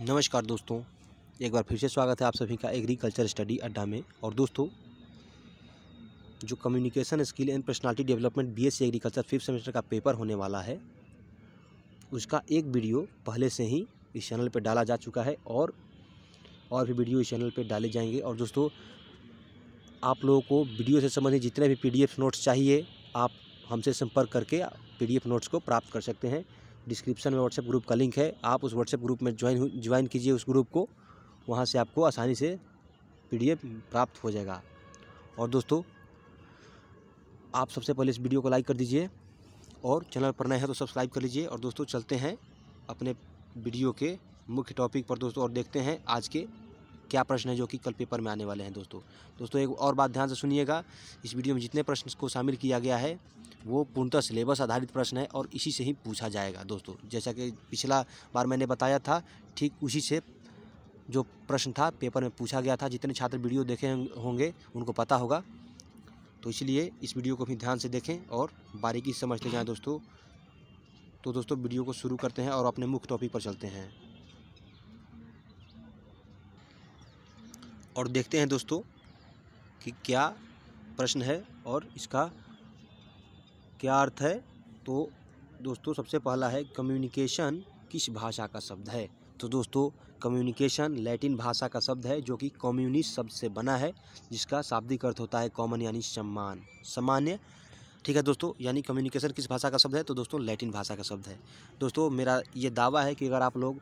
नमस्कार दोस्तों एक बार फिर से स्वागत है आप सभी का एग्रीकल्चर स्टडी अड्डा में और दोस्तों जो communication skill and personality development BSc agriculture fifth semester का पेपर होने वाला है उसका एक वीडियो पहले से ही इस चैनल पर डाला जा चुका है और और भी वीडियो इस चैनल पर डाले जाएंगे और दोस्तों आप लोगों को वीडियो से संबंधित जितने भी पी नोट्स चाहिए आप हमसे संपर्क करके पी नोट्स को प्राप्त कर सकते हैं डिस्क्रिप्शन में व्हाट्सएप ग्रुप का लिंक है आप उस व्हाट्सएप ग्रुप में ज्वाइन ज्वाइन कीजिए उस ग्रुप को वहाँ से आपको आसानी से पी प्राप्त हो जाएगा और दोस्तों आप सबसे पहले इस वीडियो को लाइक कर दीजिए और चैनल पर नए हैं तो सब्सक्राइब कर लीजिए और दोस्तों चलते हैं अपने वीडियो के मुख्य टॉपिक पर दोस्तों और देखते हैं आज के क्या प्रश्न है जो कि कल पेपर में आने वाले हैं दोस्तों दोस्तों एक और बात ध्यान से सुनिएगा इस वीडियो में जितने प्रश्न को शामिल किया गया है वो पूर्णतः सिलेबस आधारित प्रश्न है और इसी से ही पूछा जाएगा दोस्तों जैसा कि पिछला बार मैंने बताया था ठीक उसी से जो प्रश्न था पेपर में पूछा गया था जितने छात्र वीडियो देखे होंगे उनको पता होगा तो इसलिए इस वीडियो को भी ध्यान से देखें और बारीकी समझते जाएँ दोस्तों तो दोस्तों वीडियो को शुरू करते हैं और अपने मुख्य टॉपिक पर चलते हैं और देखते हैं दोस्तों कि क्या प्रश्न है और इसका क्या अर्थ है तो दोस्तों सबसे पहला है कम्युनिकेशन किस भाषा का शब्द है तो दोस्तों कम्युनिकेशन लैटिन भाषा का शब्द है जो कि कम्युनिस्ट शब्द से बना है जिसका शाब्दिक अर्थ होता है कॉमन यानी सम्मान सामान्य ठीक है दोस्तों यानी कम्युनिकेशन किस भाषा का शब्द है तो दोस्तों लैटिन भाषा का शब्द है दोस्तों मेरा ये दावा है कि अगर आप लोग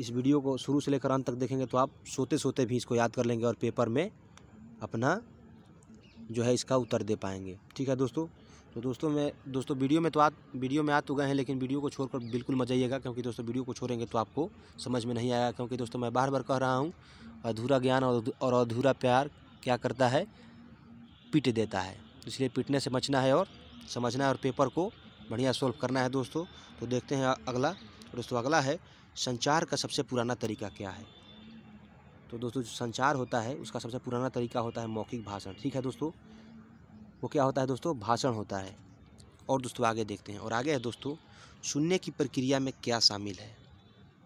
इस वीडियो को शुरू से लेकर अंत तक देखेंगे तो आप सोते सोते भी इसको याद कर लेंगे और पेपर में अपना जो है इसका उत्तर दे पाएंगे ठीक है दोस्तों तो दोस्तों मैं दोस्तों वीडियो में तो आ वीडियो में आ तो गए हैं लेकिन वीडियो को छोड़कर बिल्कुल मजा आइएगा क्योंकि दोस्तों वीडियो को छोड़ेंगे तो आपको समझ में नहीं आएगा क्योंकि दोस्तों मैं बार बार कह रहा हूँ अधूरा ज्ञान और अधूरा प्यार क्या करता है पीट देता है इसलिए पीटने से बचना है और समझना है और पेपर को बढ़िया सॉल्व करना है दोस्तों तो देखते हैं अगला दोस्तों अगला है संचार का सबसे पुराना तरीका क्या है तो दोस्तों जो संचार होता है उसका सबसे पुराना तरीका होता है मौखिक भाषण ठीक है दोस्तों वो क्या होता है दोस्तों भाषण होता है और दोस्तों आगे देखते हैं और आगे है दोस्तों सुनने की प्रक्रिया में क्या शामिल है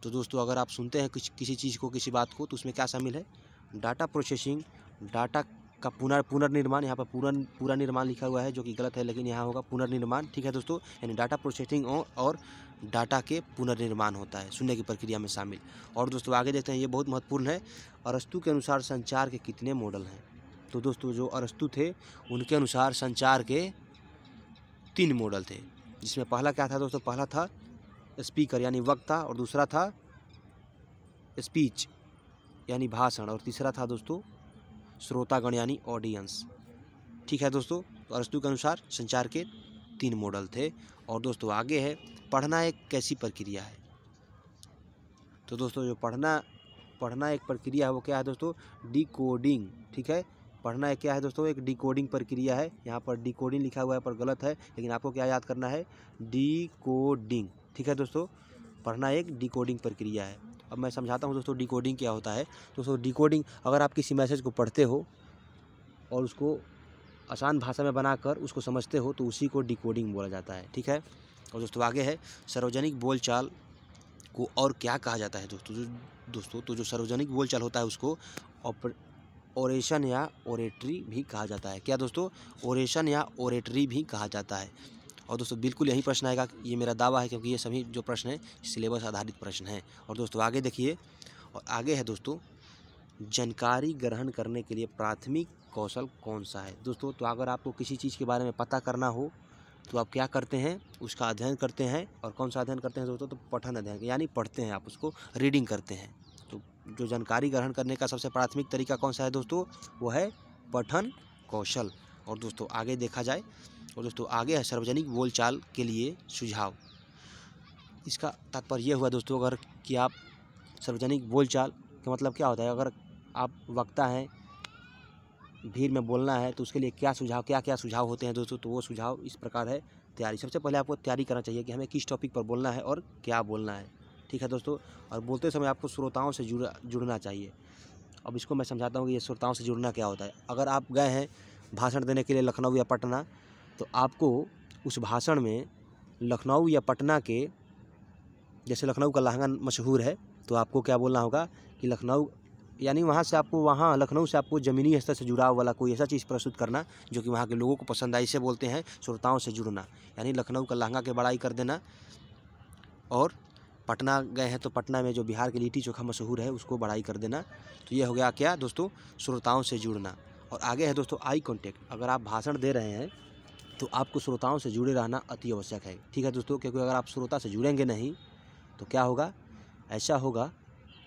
तो दोस्तों अगर आप सुनते हैं किसी चीज़ को किसी बात को तो उसमें क्या शामिल है डाटा प्रोसेसिंग डाटा का पुनर् पुनर्निर्माण यहाँ पर पुनर पूरा निर्माण लिखा हुआ है जो कि गलत है लेकिन यहाँ होगा पुनर्निर्माण ठीक है दोस्तों यानी डाटा प्रोसेसिंग और डाटा के पुनर्निर्माण होता है सुनने की प्रक्रिया में शामिल और दोस्तों आगे देखते हैं ये बहुत महत्वपूर्ण है अरस्तु के अनुसार संचार के कितने मॉडल हैं तो दोस्तों जो अरस्तु थे उनके अनुसार संचार के तीन मॉडल थे जिसमें पहला क्या था दोस्तों पहला था स्पीकर यानी वक्ता और दूसरा था स्पीच यानी भाषण और तीसरा था दोस्तों श्रोतागण यानी ऑडियंस ठीक है दोस्तों तो अरस्तु के अनुसार संचार के तीन मॉडल थे और दोस्तों आगे है पढ़ना एक कैसी प्रक्रिया है तो दोस्तों जो पढ़ना पढ़ना एक प्रक्रिया है वो क्या है दोस्तों डिकोडिंग ठीक है पढ़ना एक क्या है दोस्तों एक डिकोडिंग प्रक्रिया है यहाँ पर डिकोडिंग लिखा हुआ है पर गलत है लेकिन आपको क्या याद करना है डिकोडिंग ठीक है दोस्तों पढ़ना एक डिकोडिंग प्रक्रिया है अब मैं समझाता हूँ दोस्तों डिकोडिंग क्या होता है दोस्तों डिकोडिंग अगर आप किसी मैसेज को पढ़ते हो और उसको आसान भाषा में बनाकर उसको समझते हो तो उसी को डिकोडिंग बोला जाता है ठीक है और दोस्तों आगे है सार्वजनिक बोलचाल को और क्या कहा जाता है दोस्तों जो दोस्तों तो जो सार्वजनिक बोलचाल होता है उसको ओरेशन या ओरेटरी भी कहा जाता है क्या दोस्तों ओरेशन या ओरेटरी भी कहा जाता है और दोस्तों बिल्कुल यही प्रश्न आएगा ये मेरा दावा है क्योंकि ये सभी जो प्रश्न हैं सिलेबस आधारित प्रश्न हैं और दोस्तों आगे देखिए और आगे है दोस्तों जानकारी ग्रहण करने के लिए प्राथमिक कौशल कौन सा है दोस्तों तो अगर आपको किसी चीज़ के बारे में पता करना हो तो आप क्या करते हैं उसका अध्ययन करते हैं और कौन सा अध्ययन करते हैं दोस्तों तो पठन अध्ययन यानी पढ़ते हैं आप उसको रीडिंग करते हैं तो जो जानकारी ग्रहण करने का सबसे प्राथमिक तरीका कौन सा है दोस्तों वो है पठन कौशल और दोस्तों आगे देखा जाए और दोस्तों आगे है सार्वजनिक बोलचाल के लिए सुझाव इसका तात्पर्य यह हुआ दोस्तों अगर कि आप सार्वजनिक बोलचाल का मतलब क्या होता है अगर आप वक्ता हैं भीड़ में बोलना है तो उसके लिए क्या सुझाव क्या क्या सुझाव होते हैं दोस्तों तो वो सुझाव इस प्रकार है तैयारी सबसे पहले आपको तैयारी करना चाहिए कि हमें किस टॉपिक पर बोलना है और क्या बोलना है ठीक है दोस्तों और बोलते समय आपको श्रोताओं से जुड़ जुड़ना चाहिए अब इसको मैं समझाता हूँ कि ये श्रोताओं से जुड़ना क्या होता है अगर आप गए हैं भाषण देने के लिए लखनऊ या पटना तो आपको उस भाषण में लखनऊ या पटना के जैसे लखनऊ का लहंगा मशहूर है तो आपको क्या बोलना होगा कि लखनऊ यानी वहाँ से आपको वहाँ लखनऊ से आपको ज़मीनी स्तर से जुड़ाव वाला कोई ऐसा चीज़ प्रस्तुत करना जो कि वहाँ के लोगों को पसंद आए इसे बोलते हैं श्रोताओं से जुड़ना यानी लखनऊ का लहंगा के बड़ाई कर देना और पटना गए हैं तो पटना में जो बिहार के लिट्टी चोखा मशहूर है उसको बढ़ाई कर देना तो ये हो गया क्या दोस्तों श्रोताओं से जुड़ना और आगे है दोस्तों आई कॉन्टेक्ट अगर आप भाषण दे रहे हैं तो आपको श्रोताओं से जुड़े रहना अति आवश्यक है ठीक है दोस्तों क्योंकि अगर आप श्रोता से जुड़ेंगे नहीं तो क्या होगा ऐसा होगा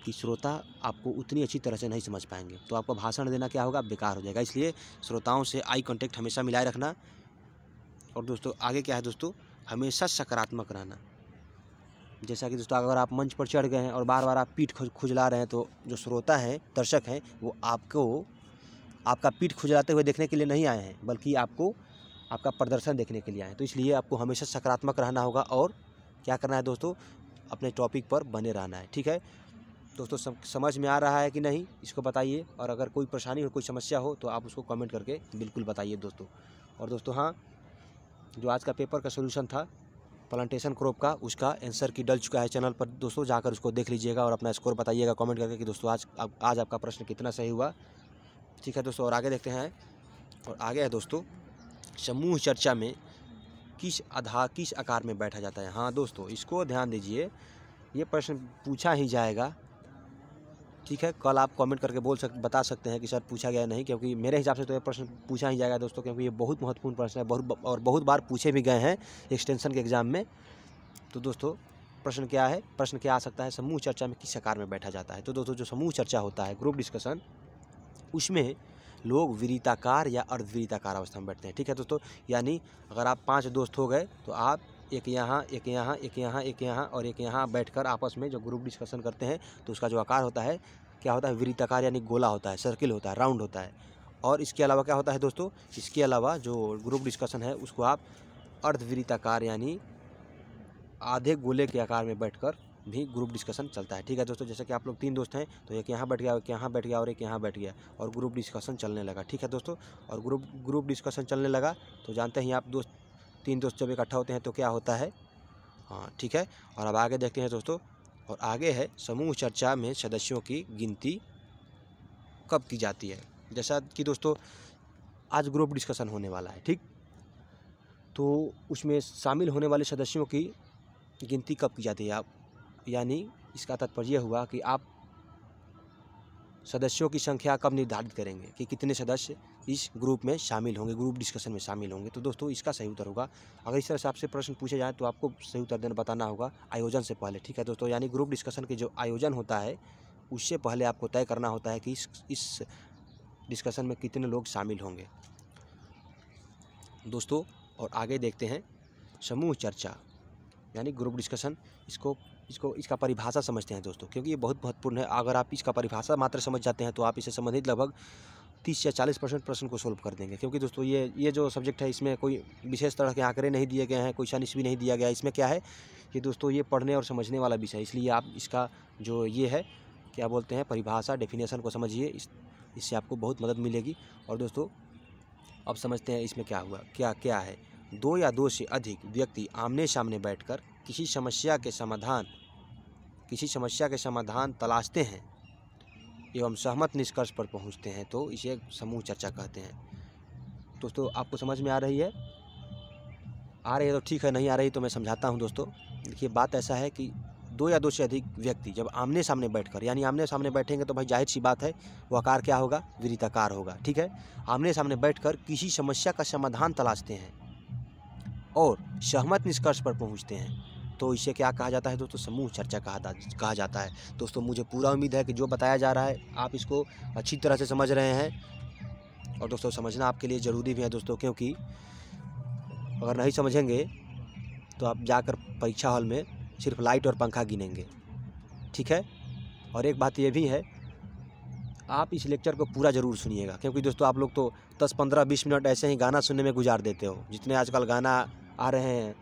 कि श्रोता आपको उतनी अच्छी तरह से नहीं समझ पाएंगे तो आपका भाषण देना क्या होगा बेकार हो जाएगा इसलिए श्रोताओं से आई कांटेक्ट हमेशा मिलाए रखना और दोस्तों आगे क्या है दोस्तों हमेशा सकारात्मक रहना जैसा कि दोस्तों अगर आप मंच पर चढ़ गए हैं और बार बार आप पीठ खुजला रहे हैं तो जो श्रोता है दर्शक हैं वो आपको आपका पीठ खुजलाते हुए देखने के लिए नहीं आए हैं बल्कि आपको आपका प्रदर्शन देखने के लिए आए तो इसलिए आपको हमेशा सकारात्मक रहना होगा और क्या करना है दोस्तों अपने टॉपिक पर बने रहना है ठीक है दोस्तों समझ में आ रहा है कि नहीं इसको बताइए और अगर कोई परेशानी हो कोई समस्या हो तो आप उसको कमेंट करके बिल्कुल बताइए दोस्तों और दोस्तों हाँ जो आज का पेपर का सोल्यूशन था प्लांटेशन क्रॉप का उसका आंसर की डल चुका है चैनल पर दोस्तों जाकर उसको देख लीजिएगा और अपना स्कोर बताइएगा कमेंट करके कि दोस्तों आज आ, आज आपका प्रश्न कितना सही हुआ ठीक है दोस्तों और आगे देखते हैं और आगे है दोस्तों समूह चर्चा में किस आधार किस आकार में बैठा जाता है हाँ दोस्तों इसको ध्यान दीजिए ये प्रश्न पूछा ही जाएगा ठीक है कल आप कमेंट करके बोल सक बता सकते हैं कि सर पूछा गया नहीं क्योंकि मेरे हिसाब से तो ये प्रश्न पूछा ही जाएगा दोस्तों क्योंकि ये बहुत महत्वपूर्ण प्रश्न है बहुत और बहुत बार पूछे भी गए हैं एक्सटेंशन के एग्ज़ाम में तो दोस्तों प्रश्न क्या है प्रश्न क्या आ सकता है समूह चर्चा में किस आकार में बैठा जाता है तो दोस्तों जो समूह चर्चा होता है ग्रुप डिस्कशन उसमें लोग वीरिताकार या अर्धवीरिताकार अवस्था में बैठते हैं ठीक है दोस्तों यानी अगर आप पाँच दोस्त हो गए तो आप एक यहाँ एक यहाँ एक यहाँ एक यहाँ और एक यहाँ बैठकर आपस में जो ग्रुप डिस्कशन करते हैं तो उसका जो आकार होता है क्या होता है वीरिताकार यानी गोला होता है सर्किल होता है राउंड होता है और इसके अलावा क्या होता है दोस्तों इसके अलावा जो ग्रुप डिस्कशन है उसको आप अर्धवीरिताकार यानी आधे गोले के आकार में बैठकर भी ग्रुप डिस्कशन चलता है ठीक है दोस्तों जैसे कि आप लोग तीन दोस्त हैं तो एक यहाँ बैठ गया एक यहाँ बैठ गया और एक यहाँ बैठ गया और ग्रुप डिस्कशन चलने लगा ठीक है दोस्तों और ग्रुप ग्रुप डिस्कशन चलने लगा तो जानते हैं आप दोस्त तीन दोस्त जब इकट्ठा होते हैं तो क्या होता है हाँ ठीक है और अब आगे देखते हैं दोस्तों और आगे है समूह चर्चा में सदस्यों की गिनती कब की जाती है जैसा कि दोस्तों आज ग्रुप डिस्कशन होने वाला है ठीक तो उसमें शामिल होने वाले सदस्यों की गिनती कब की जाती है आप यानी इसका तात्पर्य हुआ कि आप सदस्यों की संख्या कब निर्धारित करेंगे कि कितने सदस्य इस ग्रुप में शामिल होंगे ग्रुप डिस्कशन में शामिल होंगे तो दोस्तों इसका सही उत्तर होगा अगर इस तरह से आपसे प्रश्न पूछे जाए तो आपको सही उत्तर देना बताना होगा आयोजन से पहले ठीक है दोस्तों यानी ग्रुप डिस्कशन के जो आयोजन होता है उससे पहले आपको तय करना होता है कि इस इस डिस्कशन में कितने लोग शामिल होंगे दोस्तों और आगे देखते हैं समूह चर्चा यानी ग्रुप डिस्कशन इसको इसको इसका परिभाषा समझते हैं दोस्तों क्योंकि ये बहुत महत्वपूर्ण है अगर आप इसका परिभाषा मात्र समझ जाते हैं तो आप इसे संबंधित लगभग तीस या चालीस परसेंट प्रश्न को सोल्व कर देंगे क्योंकि दोस्तों ये ये जो सब्जेक्ट है इसमें कोई विशेष तरह के आंकड़े नहीं दिए गए हैं कोई सानिश भी नहीं दिया गया इसमें क्या है कि दोस्तों ये पढ़ने और समझने वाला विषय है इसलिए आप इसका जो ये है क्या बोलते हैं परिभाषा डेफिनेशन को समझिए इस इससे आपको बहुत मदद मिलेगी और दोस्तों अब समझते हैं इसमें क्या हुआ क्या क्या है दो या दो से अधिक व्यक्ति आमने सामने बैठकर किसी समस्या के समाधान किसी समस्या के समाधान तलाशते हैं एवं सहमत निष्कर्ष पर पहुंचते हैं तो इसे समूह चर्चा कहते हैं दोस्तों आपको समझ में आ रही है आ रही है तो ठीक है नहीं आ रही तो मैं समझाता हूं दोस्तों देखिए बात ऐसा है कि दो या दो से अधिक व्यक्ति जब आमने सामने बैठकर यानी आमने सामने बैठेंगे तो भाई जाहिर सी बात है वह आकार क्या होगा विरिताकार होगा ठीक है आमने सामने बैठकर किसी समस्या का समाधान तलाशते हैं और सहमत निष्कर्ष पर पहुंचते हैं तो इसे क्या कहा जाता है दोस्तों समूह चर्चा कहा कहा जाता है दोस्तों मुझे पूरा उम्मीद है कि जो बताया जा रहा है आप इसको अच्छी तरह से समझ रहे हैं और दोस्तों समझना आपके लिए ज़रूरी भी है दोस्तों क्योंकि अगर नहीं समझेंगे तो आप जाकर परीक्षा हॉल में सिर्फ लाइट और पंखा गिनेंगे ठीक है और एक बात यह भी है आप इस लेक्चर को पूरा ज़रूर सुनिएगा क्योंकि दोस्तों आप लोग तो 10 15 20 मिनट ऐसे ही गाना सुनने में गुजार देते हो जितने आजकल गाना आ रहे हैं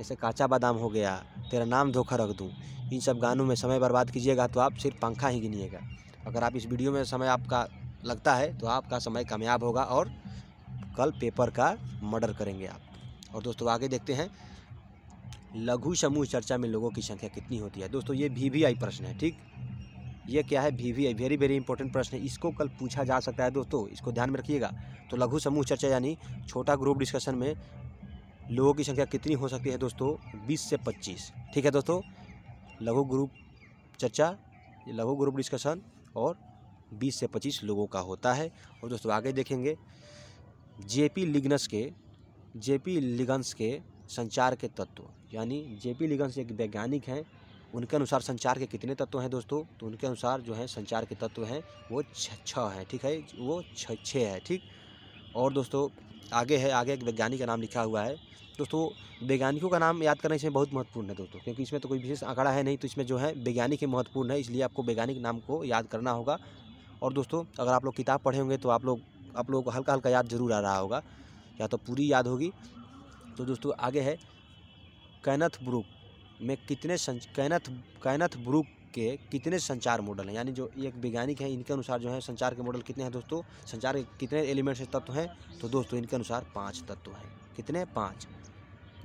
जैसे काचा बादाम हो गया तेरा नाम धोखा रख दूँ इन सब गानों में समय बर्बाद कीजिएगा तो आप सिर्फ पंखा ही गिनिएगा अगर आप इस वीडियो में समय आपका लगता है तो आपका समय कामयाब होगा और कल पेपर का मर्डर करेंगे आप और दोस्तों आगे देखते हैं लघु समूह चर्चा में लोगों की संख्या कितनी होती है दोस्तों ये वी वी आई प्रश्न है ठीक ये क्या है V V I very very important प्रश्न है इसको कल पूछा जा सकता है दोस्तों इसको ध्यान में रखिएगा तो लघु समूह चर्चा यानी छोटा ग्रुप डिस्कशन में लोगों की संख्या कितनी हो सकती है दोस्तों बीस से पच्चीस ठीक है दोस्तों लघु ग्रुप चर्चा लघु ग्रुप डिस्कशन और बीस से पच्चीस लोगों का होता है और दोस्तों आगे देखेंगे जेपी लिग्नस के जेपी लिगन्स के संचार के तत्व यानी जेपी लिगन्स एक वैज्ञानिक हैं उनके अनुसार संचार के कितने तत्व हैं दोस्तों तो उनके अनुसार जो है संचार के तत्व हैं वो छः हैं ठीक है वो छः है ठीक और दोस्तों आगे है आगे एक वैज्ञानिक का नाम लिखा हुआ है दोस्तों वैज्ञानिकों का नाम याद करना इसमें बहुत महत्वपूर्ण है दोस्तों क्योंकि इसमें तो कोई विशेष आंकड़ा है नहीं तो इसमें जो है वैज्ञानिक ही महत्वपूर्ण है इसलिए आपको वैज्ञानिक नाम को याद करना होगा और दोस्तों अगर आप लोग किताब पढ़े होंगे तो आप लोग आप लोगों को हल्का हल्का याद जरूर आ रहा होगा या तो पूरी याद होगी तो दोस्तों आगे है कैनथ ब्रुक में कितने कैनथ कैनथ ब्रुक के कितने संचार मॉडल हैं यानी जो एक वैज्ञानिक हैं इनके अनुसार जो है संचार के मॉडल कितने हैं दोस्तों संचार के कितने एलिमेंट्स तत्व हैं तो दोस्तों इनके अनुसार पाँच तत्व हैं कितने पाँच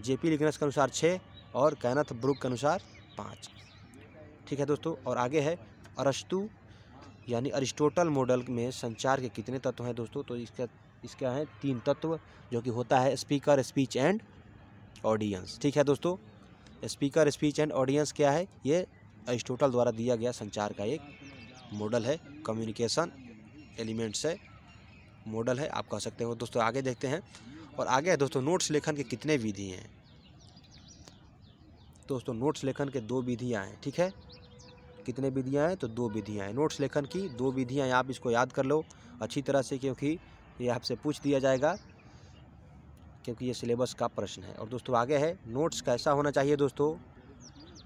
जे पी लिगनस के अनुसार छः और कैनथ ब्रुक के अनुसार पाँच ठीक है दोस्तों और आगे है अरस्तु यानी अरिस्टोटल मॉडल में संचार के कितने तत्व हैं दोस्तों तो इसका इसका है तीन तत्व जो कि होता है स्पीकर स्पीच एंड ऑडियंस ठीक है दोस्तों स्पीकर स्पीच एंड ऑडियंस क्या है ये अरिस्टोटल द्वारा दिया गया संचार का एक मॉडल है कम्युनिकेशन एलिमेंट्स है मॉडल है आप कह सकते हो दोस्तों आगे देखते हैं और आगे है दोस्तों नोट्स लेखन के कितने विधि हैं दोस्तों नोट्स लेखन के दो विधियाँ हैं ठीक है कितने विधियाँ हैं तो दो विधियाँ हैं नोट्स लेखन की दो विधियाँ आप इसको याद कर लो अच्छी तरह से क्योंकि ये आपसे पूछ दिया जाएगा क्योंकि ये सिलेबस का प्रश्न है और दोस्तों आगे है नोट्स कैसा होना चाहिए दोस्तों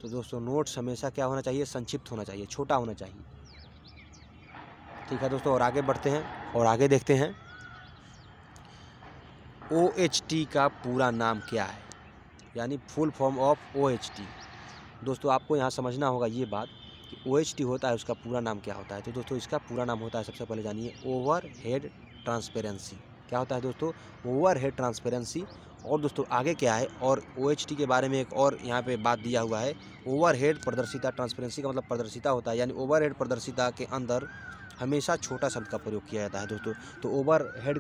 तो दोस्तों नोट्स हमेशा क्या होना चाहिए संक्षिप्त होना चाहिए छोटा होना चाहिए ठीक है दोस्तों और आगे बढ़ते हैं और आगे देखते हैं ओ एच टी का पूरा नाम क्या है यानी full form of O H T दोस्तों आपको यहाँ समझना होगा ये बात कि ओ एच टी होता है उसका पूरा नाम क्या होता है तो दोस्तों इसका पूरा नाम होता है सबसे पहले जानिए ओवर हेड ट्रांसपेरेंसी क्या होता है दोस्तों ओवर हेड ट्रांसपेरेंसी और दोस्तों आगे क्या है और ओ के बारे में एक और यहाँ पे बात दिया हुआ है ओवरहेड प्रदर्शिता ट्रांसपेरेंसी का मतलब प्रदर्शिता होता है यानी ओवरहेड प्रदर्शिता के अंदर हमेशा छोटा शब्द का प्रयोग किया जाता है दोस्तों तो ओवरहेड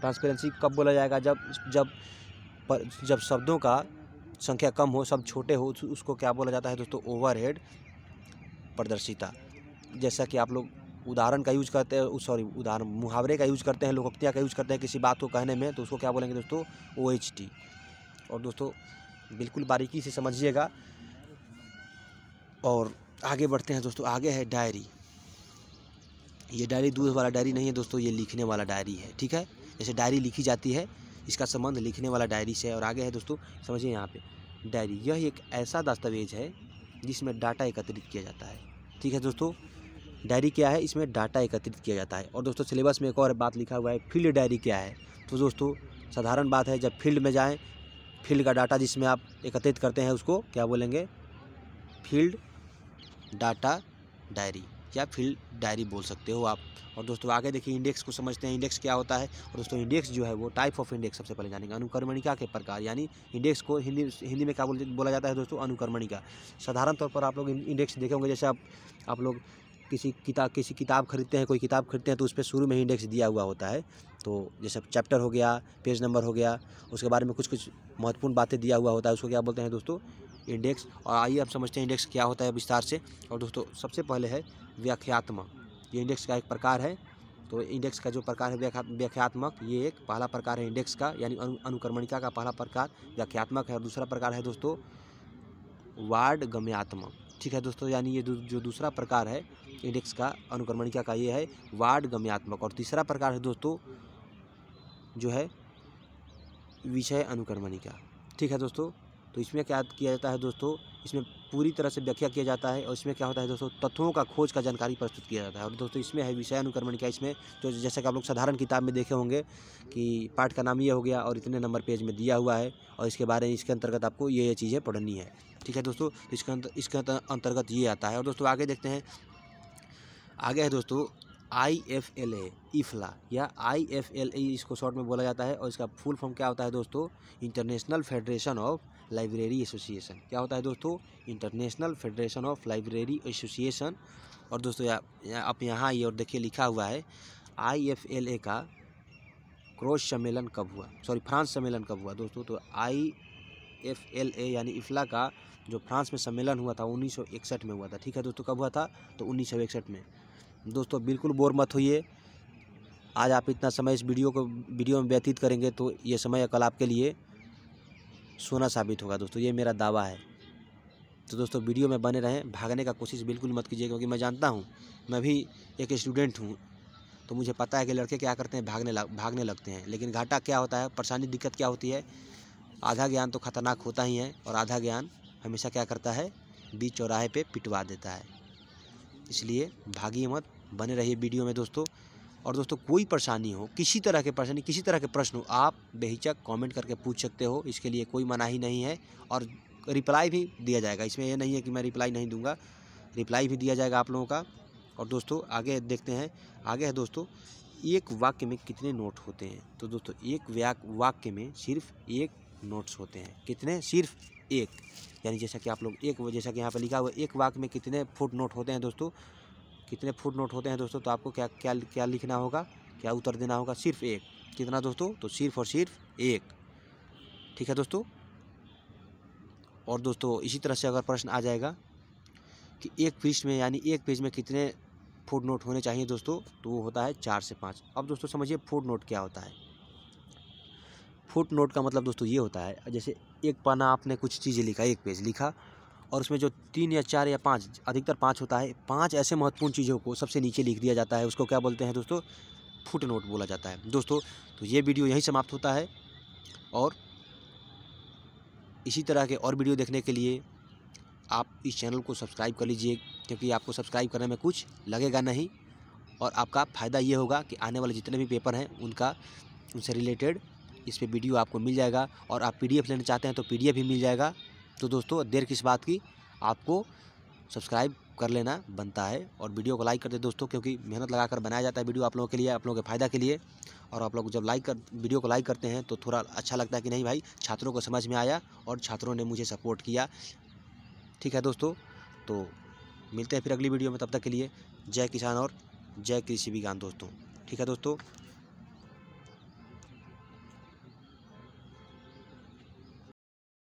ट्रांसपेरेंसी कब बोला जाएगा जब जब पर, जब शब्दों का संख्या कम हो शब्द छोटे हो उसको क्या बोला जाता है दोस्तों ओवर प्रदर्शिता जैसा कि आप लोग उदाहरण का यूज़ करते हैं सॉरी उदाहरण मुहावरे का यूज़ करते हैं लोकोक्तियाँ का यूज़ करते हैं किसी बात को कहने में तो उसको क्या बोलेंगे दोस्तों ओ एच टी और दोस्तों बिल्कुल बारीकी से समझिएगा और आगे बढ़ते हैं दोस्तों आगे है डायरी ये डायरी दूध वाला डायरी नहीं है दोस्तों ये लिखने वाला डायरी है ठीक है जैसे डायरी लिखी जाती है इसका संबंध लिखने वाला डायरी से है और आगे है दोस्तों समझिए यहाँ पे डायरी यह एक ऐसा दस्तावेज है जिसमें डाटा एकत्रित किया जाता है ठीक है दोस्तों डायरी क्या है इसमें डाटा एकत्रित किया जाता है और दोस्तों सिलेबस में एक और बात लिखा हुआ है फील्ड डायरी क्या है तो दोस्तों साधारण बात है जब फील्ड में जाएँ फील्ड का डाटा जिसमें आप एकत्रित करते हैं उसको क्या बोलेंगे फील्ड डाटा डायरी या फील्ड डायरी बोल सकते हो आप और दोस्तों आगे देखिए इंडेक्स को समझते हैं इंडेक्स क्या होता है और दोस्तों इंडेक्स जो है वो टाइप ऑफ इंडेक्स सबसे पहले जानेंगे अनुकर्मणिका के प्रकार यानी इंडेक्स को हिंदी हिंदी में क्या बोला जाता है दोस्तों अनुकर्मणिका साधारण तौर पर आप लोग इंडेक्स देखे होंगे जैसे आप आप लोग किसी किताब किसी किताब खरीदते हैं कोई किताब खरीदते हैं तो उस पर शुरू में ही इंडेक्स दिया हुआ होता है तो जैसे चैप्टर हो गया पेज नंबर हो गया उसके बारे में कुछ कुछ महत्वपूर्ण बातें दिया हुआ होता है उसको क्या बोलते हैं दोस्तों इंडेक्स और आइए हम समझते हैं इंडेक्स क्या होता है विस्तार से और दोस्तों सबसे पहले है व्याख्यात्मक ये इंडेक्स का एक प्रकार है तो इंडेक्स का जो प्रकार है व्याख्यात्मक ये एक पहला प्रकार है इंडेक्स का यानी अनुक्रमणिका का पहला प्रकार व्याख्यात्मक है और दूसरा प्रकार है दोस्तों वार्ड गम्यात्मक ठीक है दोस्तों यानी ये जो दूसरा प्रकार है इंडेक्स का क्या का ये है वार्ड गम्यात्मक और तीसरा प्रकार है दोस्तों जो है विषय अनुक्रमणिका ठीक है दोस्तों तो इसमें क्या किया जाता है दोस्तों इसमें पूरी तरह से व्याख्या किया जाता है और इसमें क्या होता है दोस्तों तत्वों का खोज का जानकारी प्रस्तुत किया जाता है और दोस्तों इसमें है अनुक्रमण क्या इसमें तो जैसे कि आप लोग साधारण किताब में देखे होंगे कि पाठ का नाम ये हो गया और इतने नंबर पेज में दिया हुआ है और इसके बारे में इसके अंतर्गत आपको ये ये चीज़ें पढ़नी है ठीक है दोस्तों इसके इसके अंतर्गत ये आता है और दोस्तों आगे देखते हैं आगे है दोस्तों आई एफ एल ए इफला या आई एफ एल ए इसको शॉर्ट में बोला जाता है और इसका फुल फॉर्म क्या होता है दोस्तों International Federation of Library Association क्या होता है दोस्तों International Federation of Library Association और दोस्तों या, या, आप यहाँ आइए और देखिए लिखा हुआ है आई एफ एल ए का क्रोश सम्मेलन कब हुआ सॉरी फ्रांस सम्मेलन कब हुआ दोस्तों तो आई एफ एल ए यानी इफला का जो फ्रांस में सम्मेलन हुआ था उन्नीस में हुआ था ठीक है दोस्तों कब हुआ था तो उन्नीस में दोस्तों बिल्कुल बोर मत होइए आज आप इतना समय इस वीडियो को वीडियो में व्यतीत करेंगे तो ये समय कल आपके लिए सोना साबित होगा दोस्तों ये मेरा दावा है तो दोस्तों वीडियो में बने रहें भागने का कोशिश बिल्कुल मत कीजिए क्योंकि मैं जानता हूँ मैं भी एक स्टूडेंट हूँ तो मुझे पता है कि लड़के क्या करते हैं भागने लग भागने लगते हैं लेकिन घाटा क्या होता है परेशानी दिक्कत क्या होती है आधा ज्ञान तो खतरनाक होता ही है और आधा ज्ञान हमेशा क्या करता है बीच चौराहे पर पिटवा देता है इसलिए भागी मत बने रहिए वीडियो में दोस्तों और दोस्तों कोई परेशानी हो किसी तरह के परेशानी किसी तरह के प्रश्न हो आप बेहिचक कमेंट करके पूछ सकते हो इसके लिए कोई मनाही नहीं है और रिप्लाई भी दिया जाएगा इसमें यह नहीं है कि मैं रिप्लाई नहीं दूंगा रिप्लाई भी दिया जाएगा आप लोगों का और दोस्तों आगे देखते हैं आगे है दोस्तों एक वाक्य में कितने नोट होते हैं तो दोस्तों एक वाक्य में सिर्फ एक नोट्स होते हैं कितने सिर्फ एक यानी जैसा कि आप लोग एक जैसा कि यहाँ पर लिखा हुआ एक वाक्य में कितने फुट नोट होते हैं दोस्तों कितने फुट नोट होते हैं दोस्तों तो आपको क्या क्या क्या लिखना होगा क्या उत्तर देना होगा सिर्फ एक कितना दोस्तों तो सिर्फ और सिर्फ एक ठीक है दोस्तों और दोस्तों इसी तरह से अगर प्रश्न आ जाएगा कि एक पृष्ठ में यानी एक पेज में कितने फुट नोट होने चाहिए दोस्तों तो वो होता है चार से पाँच अब दोस्तों समझिए फुट नोट क्या होता है फुट नोट का मतलब दोस्तों ये होता है जैसे एक पाना आपने कुछ चीज़ें लिखा एक पेज लिखा और उसमें जो तीन या चार या पाँच अधिकतर पाँच होता है पाँच ऐसे महत्वपूर्ण चीज़ों को सबसे नीचे लिख दिया जाता है उसको क्या बोलते हैं दोस्तों फुट नोट बोला जाता है दोस्तों तो ये वीडियो यहीं समाप्त होता है और इसी तरह के और वीडियो देखने के लिए आप इस चैनल को सब्सक्राइब कर लीजिए क्योंकि आपको सब्सक्राइब करने में कुछ लगेगा नहीं और आपका फ़ायदा ये होगा कि आने वाले जितने भी पेपर हैं उनका उनसे रिलेटेड इस पर वीडियो आपको मिल जाएगा और आप पीडीएफ लेना चाहते हैं तो पीडीएफ भी मिल जाएगा तो दोस्तों देर किस बात की आपको सब्सक्राइब कर लेना बनता है और वीडियो को लाइक कर दे दोस्तों क्योंकि मेहनत लगाकर बनाया जाता है वीडियो आप लोगों के लिए आप लोगों के फ़ायदा के लिए और आप लोग जब लाइक कर वीडियो को लाइक करते हैं तो थोड़ा अच्छा लगता है कि नहीं भाई छात्रों को समझ में आया और छात्रों ने मुझे सपोर्ट किया ठीक है दोस्तों तो मिलते हैं फिर अगली वीडियो में तब तक के लिए जय किसान और जय कृषि विज्ञान दोस्तों ठीक है दोस्तों